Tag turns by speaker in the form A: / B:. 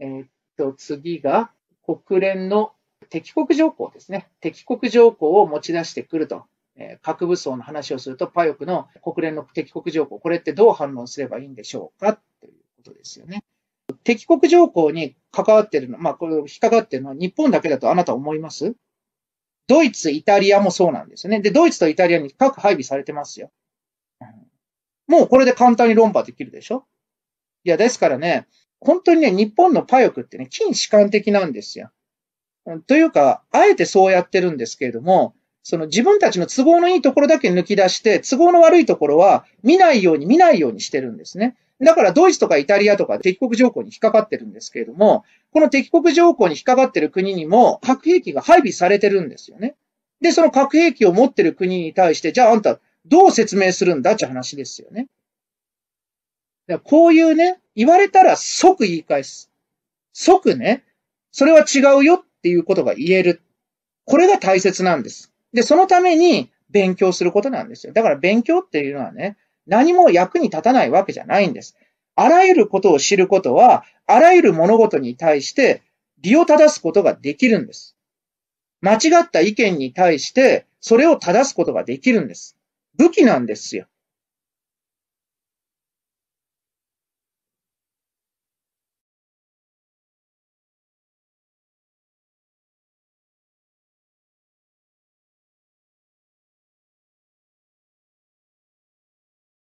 A: えー、っと、次が国連の敵国条項ですね。敵国条項を持ち出してくると。えー、核武装の話をすると、パヨクの国連の敵国条項、これってどう反論すればいいんでしょうかということですよね。敵国条項に関わってるの、まあ、これ、引っかかってるのは日本だけだとあなた思いますドイツ、イタリアもそうなんですよね。で、ドイツとイタリアに核配備されてますよ。もうこれで簡単に論破できるでしょいや、ですからね、本当にね、日本のパヨクってね、近視観的なんですよ。というか、あえてそうやってるんですけれども、その自分たちの都合のいいところだけ抜き出して、都合の悪いところは見ないように見ないようにしてるんですね。だからドイツとかイタリアとか敵国条項に引っかかってるんですけれども、この敵国条項に引っかかってる国にも核兵器が配備されてるんですよね。で、その核兵器を持ってる国に対して、じゃああんたどう説明するんだって話ですよね。こういうね、言われたら即言い返す。即ね、それは違うよっていうことが言える。これが大切なんです。で、そのために勉強することなんですよ。だから勉強っていうのはね、何も役に立たないわけじゃないんです。あらゆることを知ることは、あらゆる物事に対して理を正すことができるんです。間違った意見に対して、それを正すことができるんです。武器なんですよ。